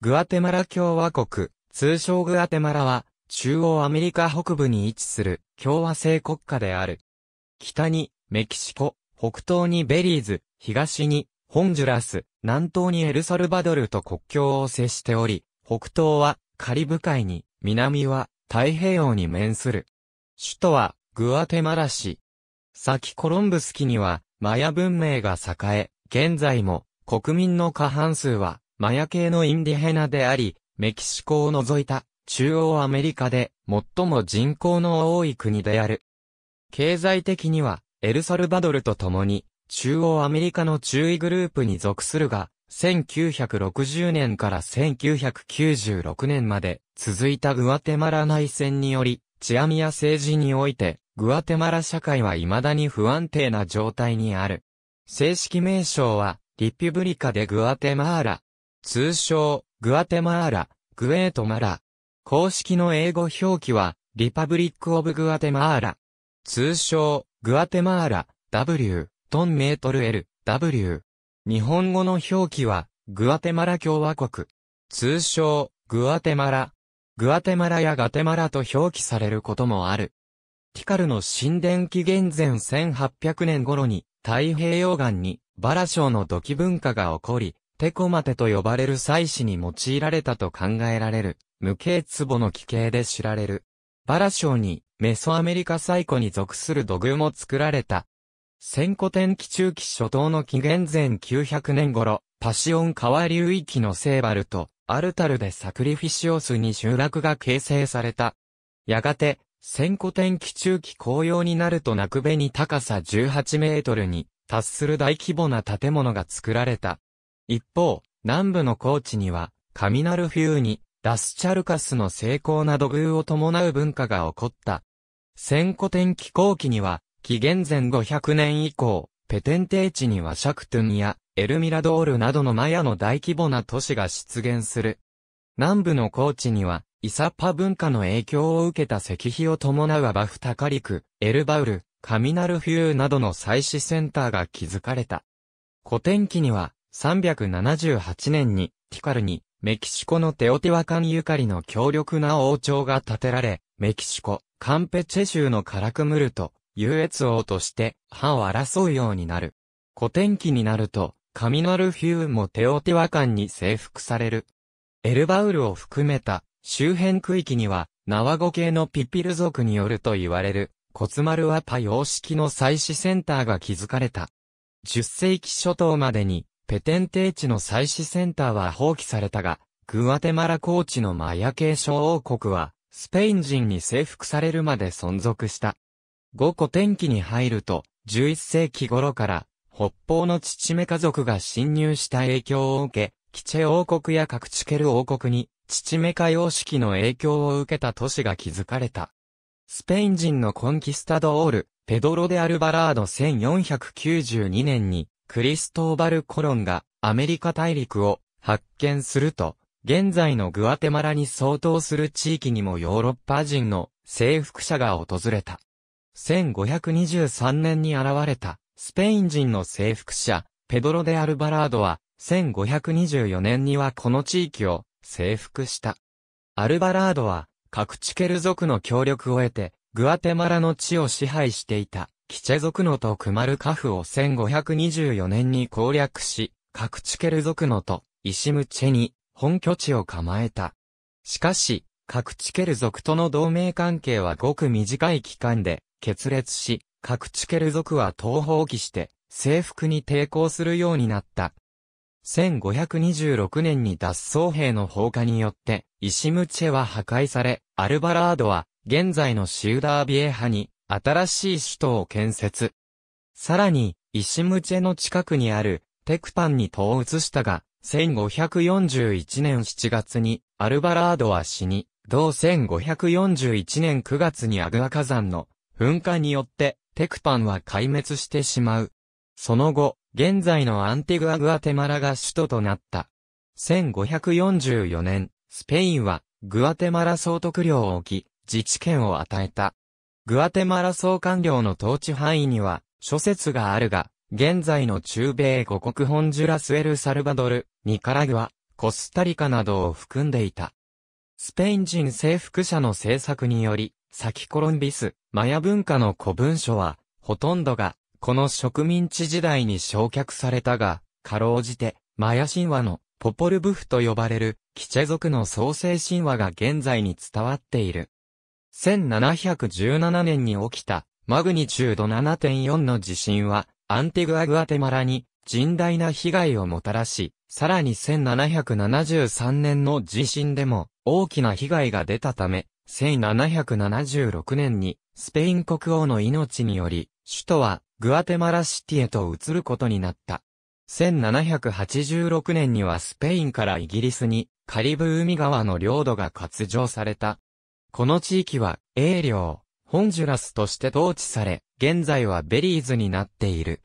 グアテマラ共和国、通称グアテマラは、中央アメリカ北部に位置する共和制国家である。北にメキシコ、北東にベリーズ、東にホンジュラス、南東にエルサルバドルと国境を接しており、北東はカリブ海に、南は太平洋に面する。首都はグアテマラ市。先コロンブス期にはマヤ文明が栄え、現在も国民の過半数はマヤ系のインディヘナであり、メキシコを除いた中央アメリカで最も人口の多い国である。経済的にはエルサルバドルと共に中央アメリカの中位グループに属するが、1960年から1996年まで続いたグアテマラ内戦により、治安や政治において、グアテマラ社会は未だに不安定な状態にある。正式名称は、リピュブリカでグアテマーラ、通称、グアテマーラ、グエートマラ。公式の英語表記は、リパブリック・オブ・グアテマーラ。通称、グアテマーラ、W、トンメートル L、W。日本語の表記は、グアテマラ共和国。通称、グアテマラ。グアテマラやガテマラと表記されることもある。ティカルの神殿紀元前1800年頃に、太平洋岸に、バラ省の土器文化が起こり、テコマテと呼ばれる祭祀に用いられたと考えられる、無形壺の奇形で知られる。バラ賞に、メソアメリカ最古に属する土偶も作られた。千古天気中期初頭の紀元前900年頃、パシオン川流域のセーバルと、アルタルでサクリフィシオスに集落が形成された。やがて、千古天気中期紅葉になると泣くべに高さ18メートルに達する大規模な建物が作られた。一方、南部の高地には、カミナルフューに、ラスチャルカスの成功な土偶を伴う文化が起こった。千古天気後期には、紀元前500年以降、ペテンテーチにはシャクトゥンやエルミラドールなどのマヤの大規模な都市が出現する。南部の高地には、イサッパ文化の影響を受けた石碑を伴うアバフタカリク、エルバウル、カミナルフューなどの祭祀センターが築かれた。古天気には、3 7 8年に、ティカルに、メキシコのテオティワカンゆかりの強力な王朝が建てられ、メキシコ、カンペチェ州のカラクムルと、優越王として、歯を争うようになる。古典期になると、カミノルフィンもテオティワカンに征服される。エルバウルを含めた、周辺区域には、ナワゴ系のピピル族によると言われる、コツマルワパ様式の祭祀センターが築かれた。10世紀初頭までに、ペテンテイチの祭祀センターは放棄されたが、グアテマラ高地のマヤ系小王国は、スペイン人に征服されるまで存続した。5個天気に入ると、11世紀頃から、北方の父目家族が侵入した影響を受け、キチェ王国やカクチケル王国に、父目家様式の影響を受けた都市が築かれた。スペイン人のコンキスタドオール、ペドロ・デ・アルバラード1492年に、クリストーバル・コロンがアメリカ大陸を発見すると、現在のグアテマラに相当する地域にもヨーロッパ人の征服者が訪れた。1523年に現れたスペイン人の征服者、ペドロ・デ・アルバラードは、1524年にはこの地域を征服した。アルバラードは、カクチケル族の協力を得て、グアテマラの地を支配していた。キチェ族のとクマルカフを1524年に攻略し、カクチケル族のとイシムチェに本拠地を構えた。しかし、カクチケル族との同盟関係はごく短い期間で決裂し、カクチケル族は東方棄して征服に抵抗するようになった。1526年に脱走兵の放火によって、イシムチェは破壊され、アルバラードは現在のシューダービエハに新しい首都を建設。さらに、石ムチェの近くにある、テクパンに戸を移したが、1541年7月に、アルバラードは死に、同1541年9月にアグア火山の噴火によって、テクパンは壊滅してしまう。その後、現在のアンティグアグアテマラが首都となった。1544年、スペインは、グアテマラ総督領を置き、自治権を与えた。グアテマラ総官僚の統治範囲には、諸説があるが、現在の中米5国ホンジュラスエルサルバドル、ニカラグア、コスタリカなどを含んでいた。スペイン人征服者の政策により、サキコロンビス、マヤ文化の古文書は、ほとんどが、この植民地時代に焼却されたが、かろうじて、マヤ神話の、ポポルブフと呼ばれる、キチェ族の創世神話が現在に伝わっている。1717年に起きたマグニチュード7.4の地震はアンティグア・グアテマラに甚大な被害をもたらし、さらに1773年の地震でも大きな被害が出たため、1776年にスペイン国王の命により、首都はグアテマラシティへと移ることになった。1786年にはスペインからイギリスにカリブ海側の領土が割譲されたこの地域は、英領、ホンジュラスとして統治され、現在はベリーズになっている。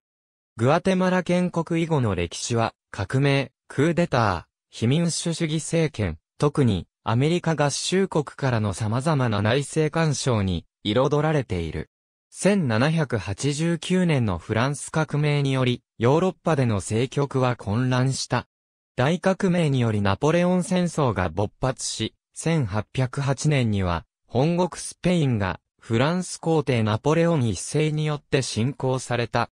グアテマラ建国以後の歴史は、革命、クーデター、非民主主義政権、特にアメリカ合衆国からの様々な内政干渉に彩られている。1789年のフランス革命により、ヨーロッパでの政局は混乱した。大革命によりナポレオン戦争が勃発し、1808年には、本国スペインが、フランス皇帝ナポレオン一世によって侵攻された。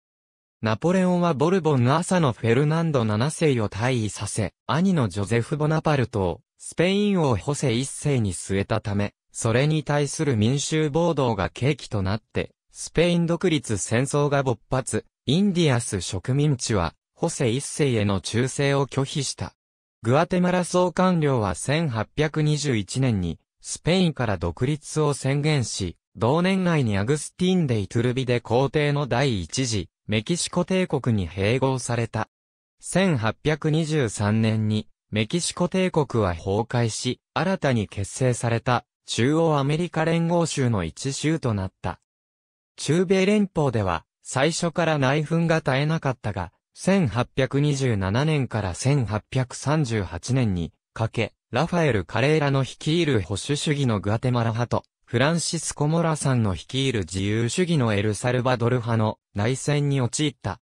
ナポレオンはボルボン朝のフェルナンド7世を退位させ、兄のジョゼフ・ボナパルトを、スペイン王ホセ一世に据えたため、それに対する民衆暴動が契機となって、スペイン独立戦争が勃発、インディアス植民地は、ホセ一世への忠誠を拒否した。グアテマラ総官僚は1821年に、スペインから独立を宣言し、同年内にアグスティン・デイ・トゥルビで皇帝の第一次、メキシコ帝国に併合された。1823年に、メキシコ帝国は崩壊し、新たに結成された、中央アメリカ連合州の一州となった。中米連邦では、最初から内紛が絶えなかったが、1827年から1838年にかけ、ラファエル・カレーラの率いる保守主義のグアテマラ派と、フランシスコ・モラさんの率いる自由主義のエルサルバドル派の内戦に陥った。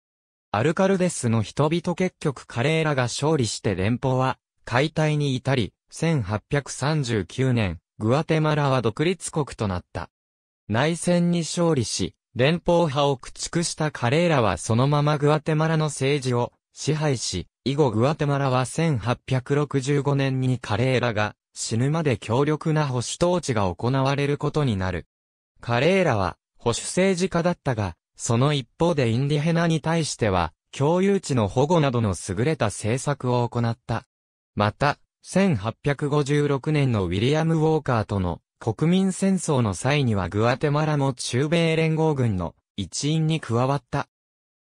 アルカルデスの人々結局カレーラが勝利して連邦は解体に至り、1839年、グアテマラは独立国となった。内戦に勝利し、連邦派を駆逐したカレーラはそのままグアテマラの政治を支配し、以後グアテマラは1865年にカレーラが死ぬまで強力な保守統治が行われることになる。カレーラは保守政治家だったが、その一方でインディヘナに対しては、共有地の保護などの優れた政策を行った。また、1856年のウィリアム・ウォーカーとの国民戦争の際にはグアテマラも中米連合軍の一員に加わった。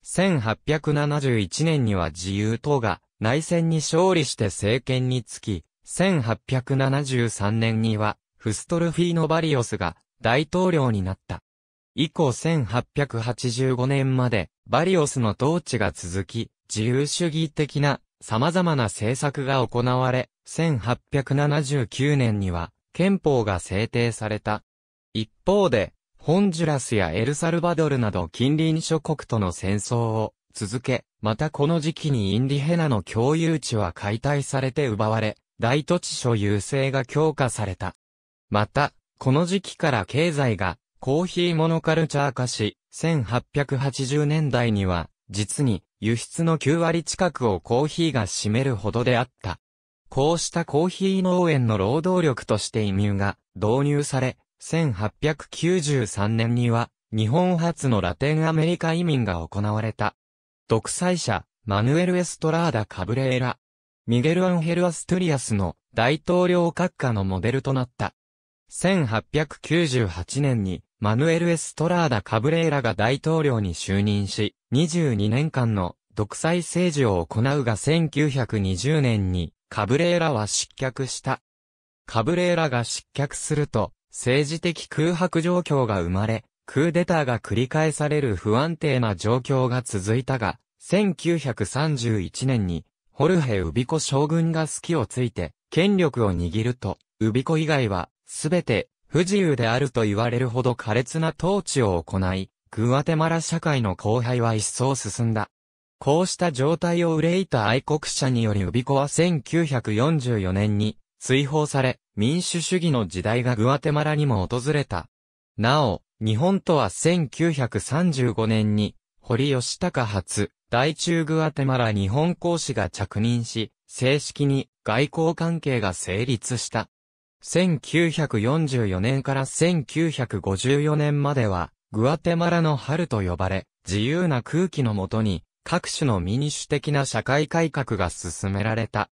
1871年には自由党が内戦に勝利して政権につき、1873年にはフストルフィーノ・バリオスが大統領になった。以降1885年までバリオスの統治が続き、自由主義的な様々な政策が行われ、1879年には憲法が制定された。一方で、ホンジュラスやエルサルバドルなど近隣諸国との戦争を続け、またこの時期にインディヘナの共有地は解体されて奪われ、大土地所有制が強化された。また、この時期から経済がコーヒーモノカルチャー化し、1880年代には実に輸出の9割近くをコーヒーが占めるほどであった。こうしたコーヒー農園の労働力として移民が導入され、1893年には日本初のラテンアメリカ移民が行われた。独裁者、マヌエル・エストラーダ・カブレーラ。ミゲル・アンヘル・アストゥリアスの大統領閣下のモデルとなった。1898年にマヌエル・エストラーダ・カブレーラが大統領に就任し、22年間の独裁政治を行うが1920年にカブレーラは失脚した。カブレーラが失脚すると、政治的空白状況が生まれ、クーデターが繰り返される不安定な状況が続いたが、1931年に、ホルヘ・ウビコ将軍が隙をついて、権力を握ると、ウビコ以外は、すべて、不自由であると言われるほど苛烈な統治を行い、グアテマラ社会の荒廃は一層進んだ。こうした状態を憂いた愛国者によりウコは1944年に追放され、民主主義の時代がグアテマラにも訪れた。なお、日本とは1935年に、堀吉高発、大中グアテマラ日本公使が着任し、正式に外交関係が成立した。1944年から1954年までは、グアテマラの春と呼ばれ、自由な空気のもとに、各種の民主的な社会改革が進められた。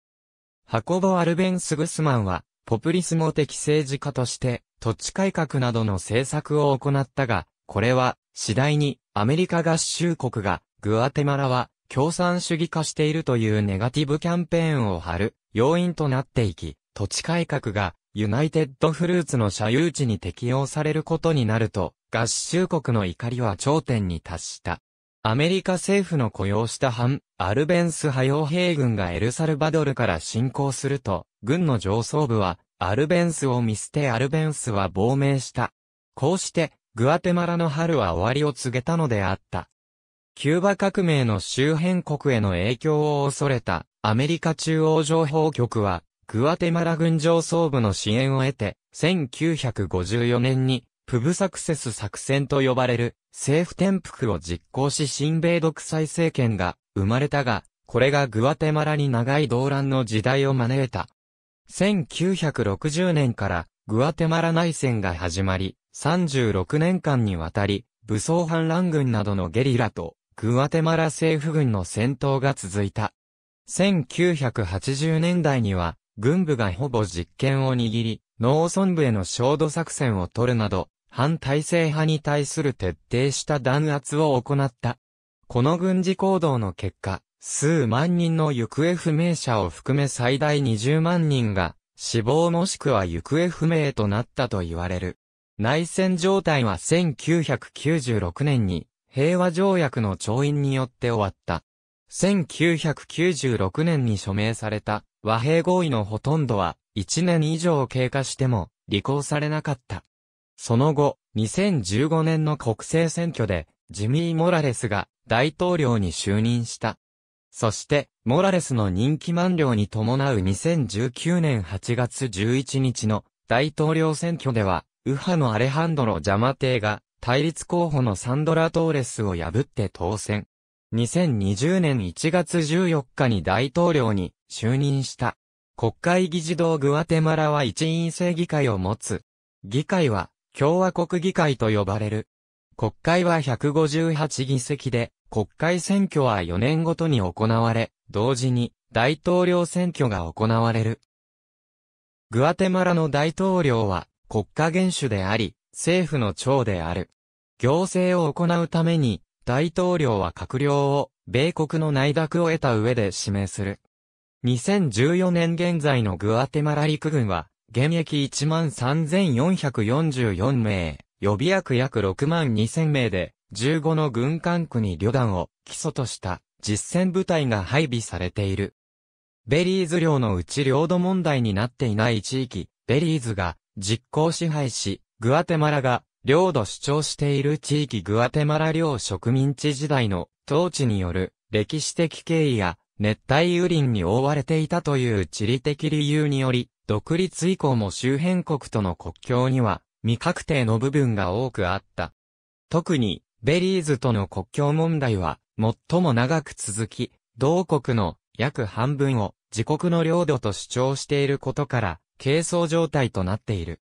ハコボ・アルベンス・グスマンは、ポプリスモ的政治家として、土地改革などの政策を行ったが、これは、次第に、アメリカ合衆国が、グアテマラは、共産主義化しているというネガティブキャンペーンを張る、要因となっていき、土地改革が、ユナイテッドフルーツの社有地に適用されることになると、合衆国の怒りは頂点に達した。アメリカ政府の雇用した反、アルベンス派傭兵軍がエルサルバドルから侵攻すると、軍の上層部は、アルベンスを見捨てアルベンスは亡命した。こうして、グアテマラの春は終わりを告げたのであった。キューバ革命の周辺国への影響を恐れたアメリカ中央情報局は、グアテマラ軍上層部の支援を得て、1954年にプブサクセス作戦と呼ばれる政府転覆を実行し新米独裁政権が生まれたが、これがグアテマラに長い動乱の時代を招いた。1960年からグアテマラ内戦が始まり、36年間にわたり、武装反乱軍などのゲリラと、グアテマラ政府軍の戦闘が続いた。1980年代には、軍部がほぼ実権を握り、農村部への焦土作戦を取るなど、反体制派に対する徹底した弾圧を行った。この軍事行動の結果、数万人の行方不明者を含め最大20万人が死亡もしくは行方不明となったと言われる。内戦状態は1996年に平和条約の調印によって終わった。1996年に署名された和平合意のほとんどは、1年以上経過しても、履行されなかった。その後、2015年の国政選挙で、ジミー・モラレスが大統領に就任した。そして、モラレスの任期満了に伴う2019年8月11日の大統領選挙では、右派のアレハンドロ・ジャマテイが対立候補のサンドラ・トーレスを破って当選。2020年1月14日に大統領に就任した。国会議事堂グアテマラは一員制議会を持つ。議会は共和国議会と呼ばれる。国会は158議席で、国会選挙は4年ごとに行われ、同時に大統領選挙が行われる。グアテマラの大統領は国家元首であり、政府の長である。行政を行うために、大統領は閣僚を、米国の内諾を得た上で指名する。2014年現在のグアテマラ陸軍は、現役13,444名、予備役約62,000名で、15の軍管区に旅団を基礎とした実戦部隊が配備されている。ベリーズ領のうち領土問題になっていない地域、ベリーズが実効支配し、グアテマラが領土主張している地域グアテマラ領植民地時代の統治による歴史的経緯や熱帯雨林に覆われていたという地理的理由により、独立以降も周辺国との国境には未確定の部分が多くあった。特に、ベリーズとの国境問題は、最も長く続き、同国の約半分を自国の領土と主張していることから、軽装状態となっている。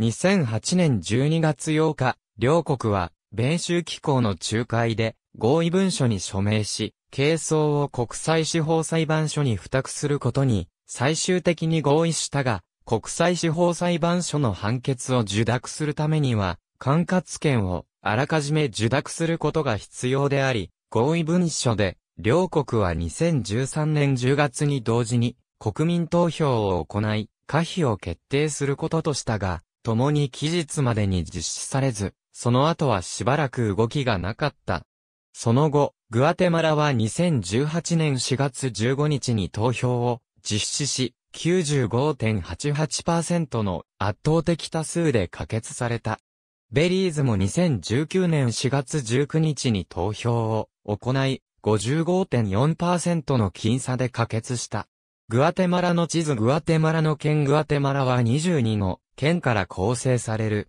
2008年12月8日、両国は米州機構の仲介で合意文書に署名し、係争を国際司法裁判所に付託することに最終的に合意したが、国際司法裁判所の判決を受諾するためには、管轄権をあらかじめ受諾することが必要であり、合意文書で、両国は2013年10月に同時に国民投票を行い、可否を決定することとしたが、共に期日までに実施されず、その後はしばらく動きがなかった。その後、グアテマラは2018年4月15日に投票を実施し、95.88%の圧倒的多数で可決された。ベリーズも2019年4月19日に投票を行い、55.4%の僅差で可決した。グアテマラの地図グアテマラの県グアテマラは22の県から構成される。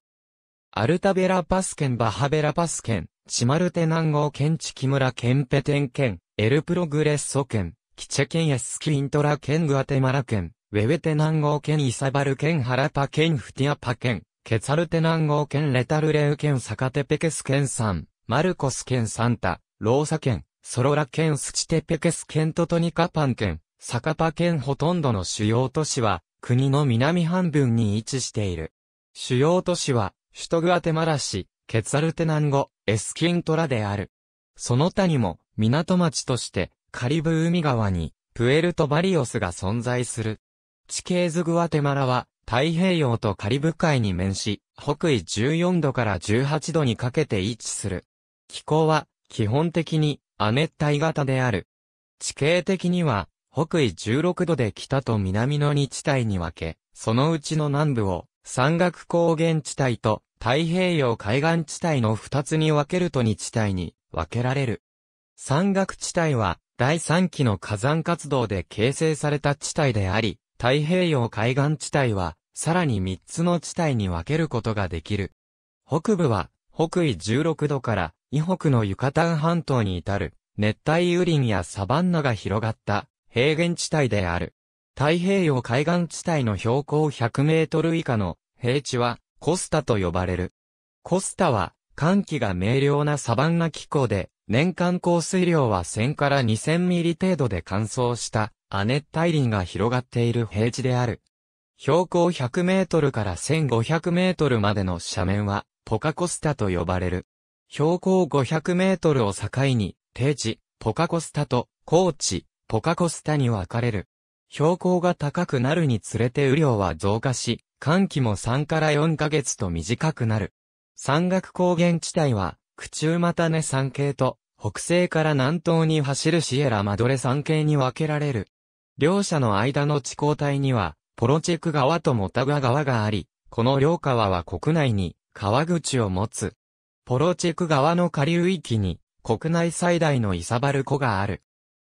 アルタベラパス県バハベラパス県、チマルテ南郷県チキムラ県ペテン県、エルプログレッソ県、キチェ県エスキイントラ県グアテマラ県、ウェウェテ南郷県イサバル県ハラパ県フティアパ県、ケツァルテ南郷県レタルレウ県サカテペケス県産、マルコス県サンタ、ローサ県、ソロラ県スチテペケス県トトニカパン県、サカパ県ほとんどの主要都市は、国の南半分に位置している。主要都市は、首都グアテマラ市、ケツアルテナンゴ、エスキントラである。その他にも、港町として、カリブ海側に、プエルトバリオスが存在する。地形図グアテマラは、太平洋とカリブ海に面し、北緯14度から18度にかけて位置する。気候は、基本的に、亜熱帯型である。地形的には、北緯16度で北と南の2地帯に分け、そのうちの南部を山岳高原地帯と太平洋海岸地帯の2つに分けると2地帯に分けられる。山岳地帯は第3期の火山活動で形成された地帯であり、太平洋海岸地帯はさらに3つの地帯に分けることができる。北部は北緯16度から伊北のユカタン半島に至る熱帯雨林やサバンナが広がった平原地帯である。太平洋海岸地帯の標高100メートル以下の平地はコスタと呼ばれる。コスタは寒気が明瞭なサバンナ気候で年間降水量は1000から2000ミリ程度で乾燥した亜熱帯林が広がっている平地である。標高100メートルから1500メートルまでの斜面はポカコスタと呼ばれる。標高500メートルを境に低地、ポカコスタと高地、ポカコスタに分かれる。標高が高くなるにつれて雨量は増加し、寒気も3から4ヶ月と短くなる。山岳高原地帯は、口中た根山系と、北西から南東に走るシエラマドレ山系に分けられる。両者の間の地高帯には、ポロチェク川とモタガ川があり、この両川は国内に川口を持つ。ポロチェク川の下流域に国内最大のイサバル湖がある。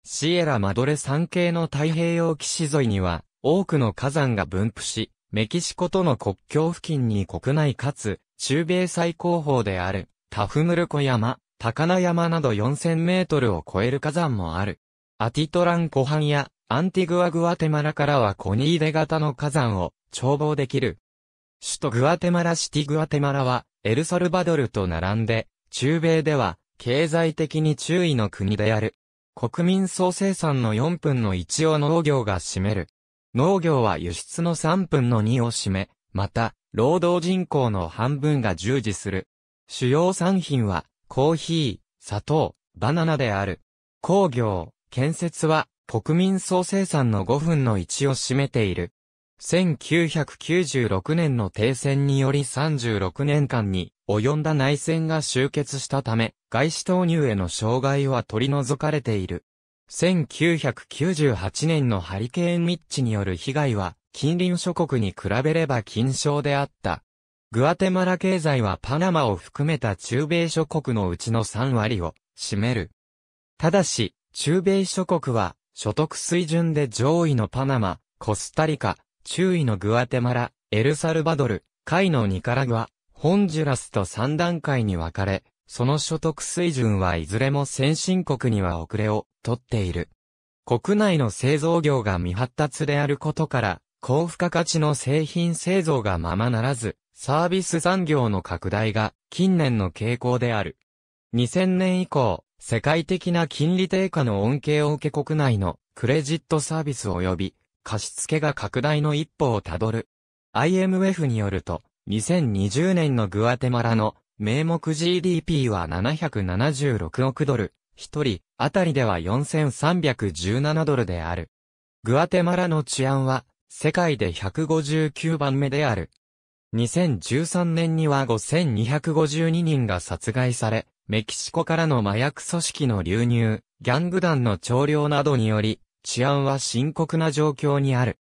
シエラマドレ山系の太平洋岸沿いには、多くの火山が分布し、メキシコとの国境付近に国内かつ、中米最高峰である、タフムルコ山、高菜山など4000メートルを超える火山もある。アティトラン湖畔や、アンティグア・グアテマラからはコニーデ型の火山を眺望できる。首都グアテマラシティ・グアテマラは、エルサルバドルと並んで、中米では、経済的に注意の国である。国民総生産の4分の1を農業が占める。農業は輸出の3分の2を占め、また、労働人口の半分が従事する。主要産品は、コーヒー、砂糖、バナナである。工業、建設は、国民総生産の5分の1を占めている。1996年の停戦により36年間に及んだ内戦が終結したため、外資投入への障害は取り除かれている。1998年のハリケーンミッチによる被害は、近隣諸国に比べれば近称であった。グアテマラ経済はパナマを含めた中米諸国のうちの3割を占める。ただし、中米諸国は所得水準で上位のパナマ、コスタリカ、中位のグアテマラ、エルサルバドル、下位のニカラグア、ホンジュラスと3段階に分かれ、その所得水準はいずれも先進国には遅れをとっている。国内の製造業が未発達であることから、高付加価値の製品製造がままならず、サービス産業の拡大が近年の傾向である。2000年以降、世界的な金利低下の恩恵を受け国内のクレジットサービス及び貸付が拡大の一歩をたどる。IMF によると、2020年のグアテマラの名目 GDP は776億ドル、一人あたりでは4317ドルである。グアテマラの治安は世界で159番目である。2013年には5252人が殺害され、メキシコからの麻薬組織の流入、ギャング団の徴量などにより、治安は深刻な状況にある。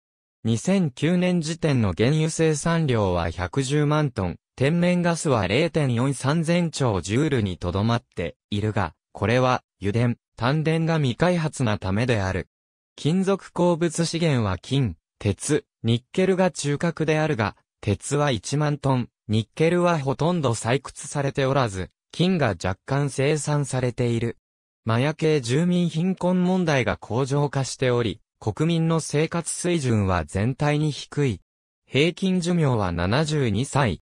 2009年時点の原油生産量は110万トン、天然ガスは0.43000兆ジュールにとどまっているが、これは油田、炭田が未開発なためである。金属鉱物資源は金、鉄、ニッケルが中核であるが、鉄は1万トン、ニッケルはほとんど採掘されておらず、金が若干生産されている。マヤ系住民貧困問題が向上化しており、国民の生活水準は全体に低い。平均寿命は72歳。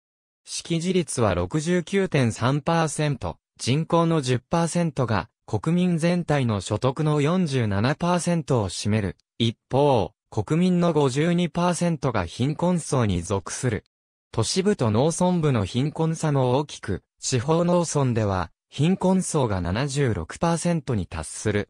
識字率は69.3%、人口の10%が国民全体の所得の47%を占める。一方、国民の52%が貧困層に属する。都市部と農村部の貧困差も大きく、地方農村では貧困層が76%に達する。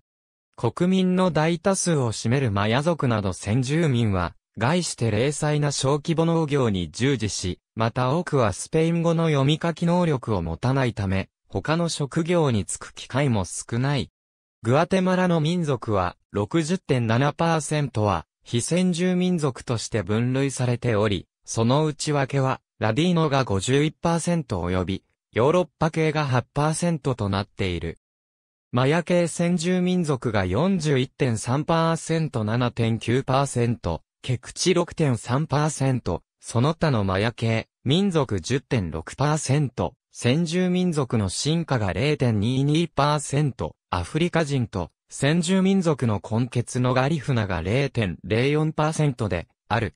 国民の大多数を占めるマヤ族など先住民は、概して零細な小規模農業に従事し、また多くはスペイン語の読み書き能力を持たないため、他の職業に就く機会も少ない。グアテマラの民族は60.7%は非先住民族として分類されており、その内訳はラディーノが51%及びヨーロッパ系が8%となっている。マヤ系先住民族が 41.3%7.9%、ケクチ6.3%、その他のマヤ系、民族10.6%、先住民族の進化が0.22%、アフリカ人と、先住民族の根血のガリフナが0.04%で、ある。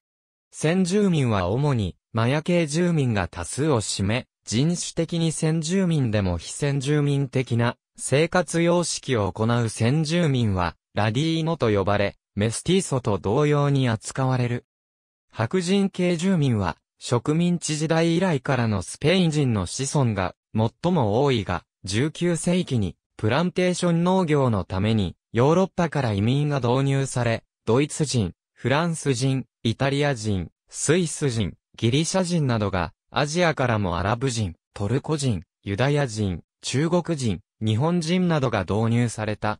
先住民は主に、マヤ系住民が多数を占め、人種的に先住民でも非先住民的な生活様式を行う先住民は、ラディーノと呼ばれ、メスティーソと同様に扱われる。白人系住民は、植民地時代以来からのスペイン人の子孫が最も多いが、19世紀にプランテーション農業のためにヨーロッパから移民が導入され、ドイツ人、フランス人、イタリア人、スイス人、ギリシャ人などがアジアからもアラブ人、トルコ人、ユダヤ人、中国人、日本人などが導入された。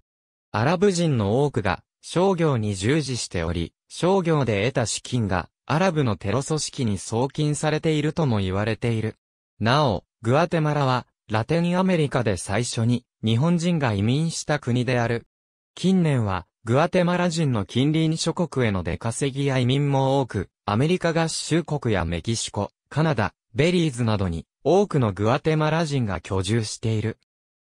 アラブ人の多くが商業に従事しており、商業で得た資金がアラブのテロ組織に送金されているとも言われている。なお、グアテマラはラテンアメリカで最初に日本人が移民した国である。近年はグアテマラ人の近隣諸国への出稼ぎや移民も多く、アメリカ合衆国やメキシコ、カナダ、ベリーズなどに多くのグアテマラ人が居住している。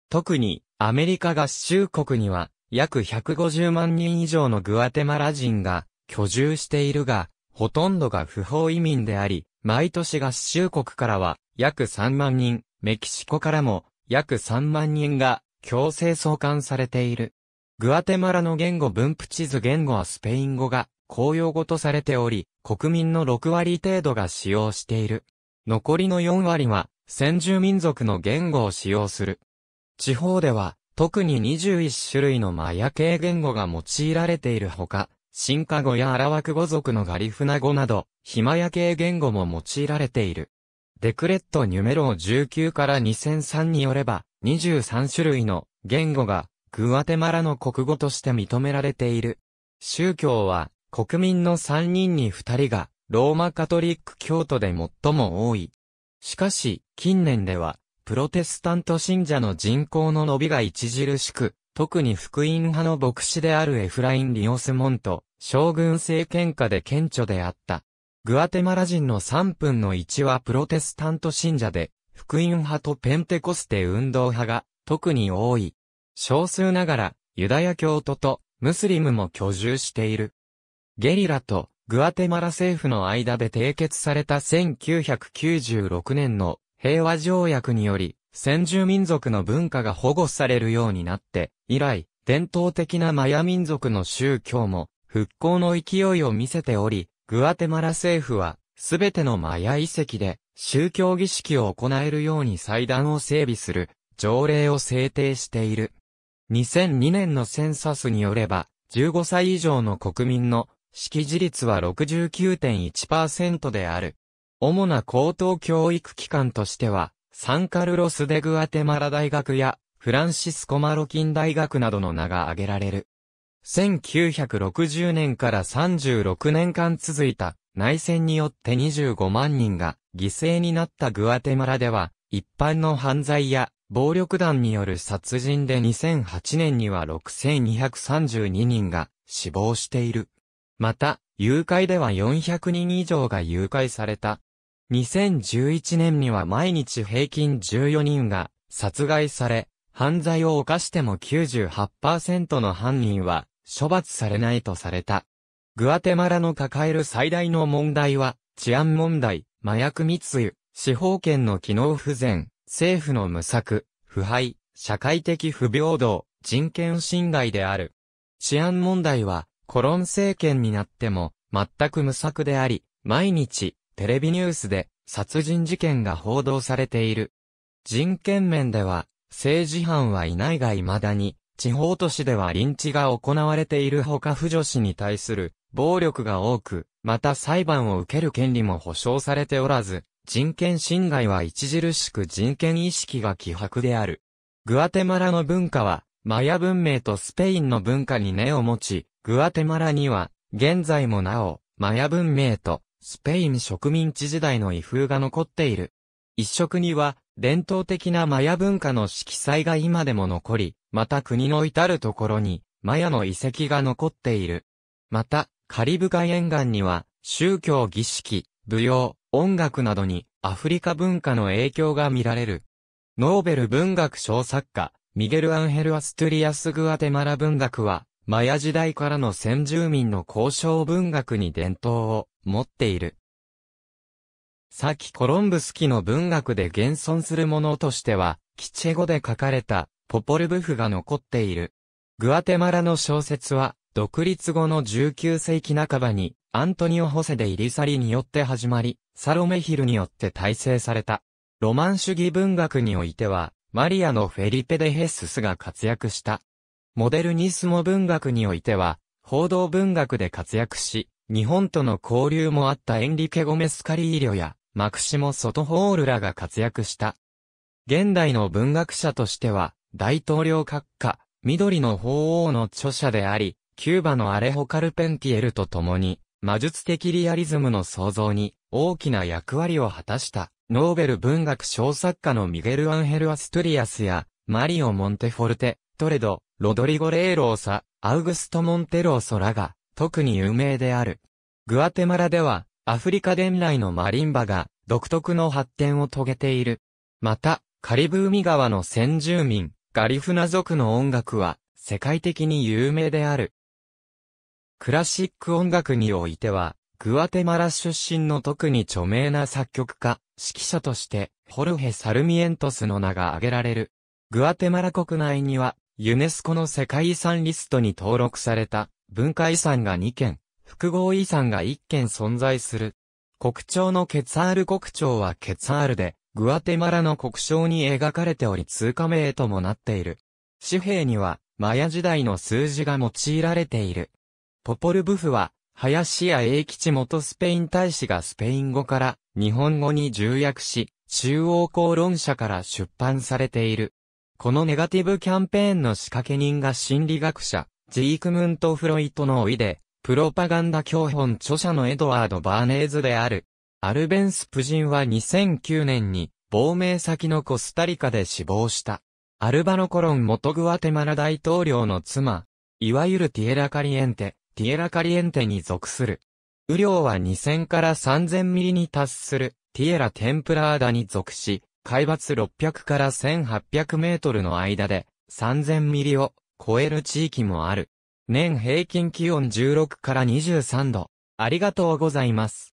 特にアメリカ合衆国には約150万人以上のグアテマラ人が居住しているが、ほとんどが不法移民であり、毎年合衆国からは約3万人、メキシコからも約3万人が強制送還されている。グアテマラの言語分布地図言語はスペイン語が公用語とされており、国民の6割程度が使用している。残りの4割は、先住民族の言語を使用する。地方では、特に21種類のマヤ系言語が用いられているほか、進化語やアラワク語族のガリフナ語など、ヒマヤ系言語も用いられている。デクレット・ニュメロー19から2003によれば、23種類の言語がグアテマラの国語として認められている。宗教は国民の3人に2人がローマカトリック教徒で最も多い。しかし、近年では、プロテスタント信者の人口の伸びが著しく、特に福音派の牧師であるエフライン・リオスモント、将軍政権下で顕著であった。グアテマラ人の3分の1はプロテスタント信者で、福音派とペンテコステ運動派が特に多い。少数ながら、ユダヤ教徒とムスリムも居住している。ゲリラとグアテマラ政府の間で締結された1996年の平和条約により、先住民族の文化が保護されるようになって、以来、伝統的なマヤ民族の宗教も復興の勢いを見せており、グアテマラ政府は、すべてのマヤ遺跡で宗教儀式を行えるように祭壇を整備する条例を制定している。2002年のセンサスによれば、15歳以上の国民の識字率は69.1%である。主な高等教育機関としては、サンカルロス・デ・グアテマラ大学や、フランシスコ・マロキン大学などの名が挙げられる。1960年から36年間続いた内戦によって25万人が犠牲になったグアテマラでは、一般の犯罪や暴力団による殺人で2008年には6232人が死亡している。また、誘拐では400人以上が誘拐された。2011年には毎日平均14人が殺害され、犯罪を犯しても98%の犯人は処罰されないとされた。グアテマラの抱える最大の問題は、治安問題、麻薬密輸、司法権の機能不全、政府の無策、腐敗、社会的不平等、人権侵害である。治安問題は、コロン政権になっても、全く無策であり、毎日、テレビニュースで、殺人事件が報道されている。人権面では、政治犯はいないが未だに、地方都市では臨地が行われているほか不女子に対する暴力が多く、また裁判を受ける権利も保障されておらず、人権侵害は著しく人権意識が希薄である。グアテマラの文化は、マヤ文明とスペインの文化に根を持ち、グアテマラには、現在もなお、マヤ文明と、スペイン植民地時代の遺風が残っている。一色には、伝統的なマヤ文化の色彩が今でも残り、また国の至るところに、マヤの遺跡が残っている。また、カリブ海沿岸には、宗教儀式、舞踊、音楽などに、アフリカ文化の影響が見られる。ノーベル文学賞作家、ミゲル・アンヘル・アストゥリアス・グアテマラ文学は、マヤ時代からの先住民の交渉文学に伝統を持っている。さきコロンブス期の文学で現存するものとしては、キチェ語で書かれたポポルブフが残っている。グアテマラの小説は、独立後の19世紀半ばに、アントニオ・ホセでイリサリによって始まり、サロメヒルによって体制された。ロマン主義文学においては、マリアのフェリペ・デ・ヘッススが活躍した。モデルニスモ文学においては、報道文学で活躍し、日本との交流もあったエンリケ・ゴメス・カリーリョや、マクシモ・ソトホールらが活躍した。現代の文学者としては、大統領閣下、緑の法王の著者であり、キューバのアレホ・カルペンティエルと共に、魔術的リアリズムの創造に大きな役割を果たした、ノーベル文学小作家のミゲル・アンヘル・アストリアスや、マリオ・モンテフォルテ、トレド、ロドリゴ・レーローサ、アウグスト・モンテローソらが、特に有名である。グアテマラでは、アフリカ伝来のマリンバが、独特の発展を遂げている。また、カリブ海川の先住民、ガリフナ族の音楽は、世界的に有名である。クラシック音楽においては、グアテマラ出身の特に著名な作曲家、指揮者として、ホルヘ・サルミエントスの名が挙げられる。グアテマラ国内には、ユネスコの世界遺産リストに登録された文化遺産が2件、複合遺産が1件存在する。国鳥のケツァール国鳥はケツァールで、グアテマラの国鳥に描かれており通貨名ともなっている。紙幣には、マヤ時代の数字が用いられている。ポポルブフは、林家英吉元スペイン大使がスペイン語から日本語に重役し、中央公論社から出版されている。このネガティブキャンペーンの仕掛け人が心理学者、ジークムント・フロイトの老いで、プロパガンダ教本著者のエドワード・バーネーズである。アルベンス・プジンは2009年に、亡命先のコスタリカで死亡した。アルバノコロン元グアテマラ大統領の妻、いわゆるティエラ・カリエンテ、ティエラ・カリエンテに属する。雨量は2000から3000ミリに達する、ティエラ・テンプラーダに属し、海抜600から1800メートルの間で3000ミリを超える地域もある。年平均気温16から23度。ありがとうございます。